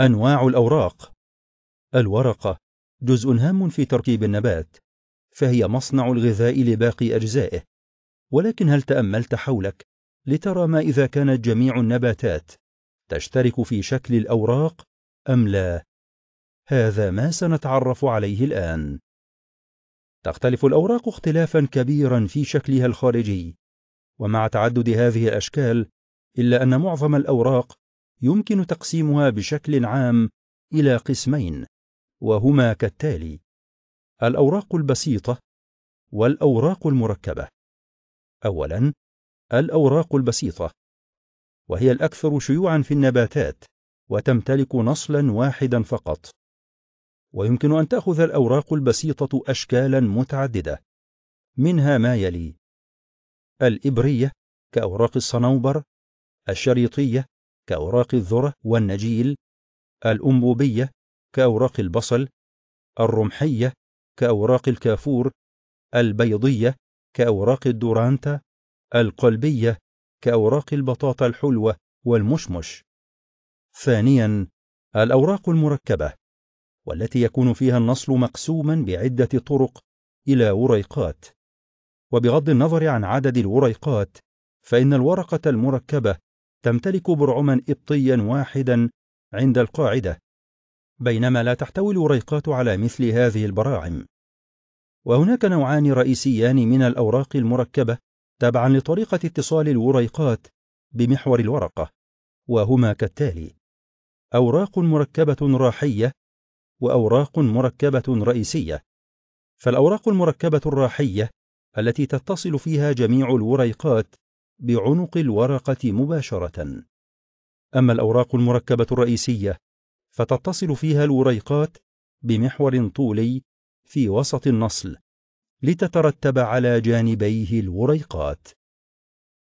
أنواع الأوراق الورقة جزء هام في تركيب النبات فهي مصنع الغذاء لباقي أجزائه ولكن هل تأملت حولك لترى ما إذا كانت جميع النباتات تشترك في شكل الأوراق أم لا؟ هذا ما سنتعرف عليه الآن تختلف الأوراق اختلافا كبيرا في شكلها الخارجي ومع تعدد هذه الأشكال إلا أن معظم الأوراق يمكن تقسيمها بشكل عام إلى قسمين وهما كالتالي الأوراق البسيطة والأوراق المركبة أولاً الأوراق البسيطة وهي الأكثر شيوعًا في النباتات وتمتلك نصلًا واحدًا فقط ويمكن أن تأخذ الأوراق البسيطة أشكالًا متعددة منها ما يلي الإبرية كأوراق الصنوبر الشريطية كأوراق الذرة والنجيل الأنبوبية كأوراق البصل الرمحية كأوراق الكافور البيضية كأوراق الدورانتا القلبية كأوراق البطاطا الحلوة والمشمش ثانيا الأوراق المركبة والتي يكون فيها النصل مقسوما بعدة طرق إلى وريقات وبغض النظر عن عدد الوريقات فإن الورقة المركبة تمتلك برعما إبطيا واحدا عند القاعدة بينما لا تحتوي الوريقات على مثل هذه البراعم وهناك نوعان رئيسيان من الأوراق المركبة تبعا لطريقة اتصال الوريقات بمحور الورقة وهما كالتالي أوراق مركبة راحية وأوراق مركبة رئيسية فالأوراق المركبة الراحية التي تتصل فيها جميع الوريقات بعنق الورقة مباشرة. أما الأوراق المركبة الرئيسية فتتصل فيها الوريقات بمحور طولي في وسط النصل لتترتب على جانبيه الوريقات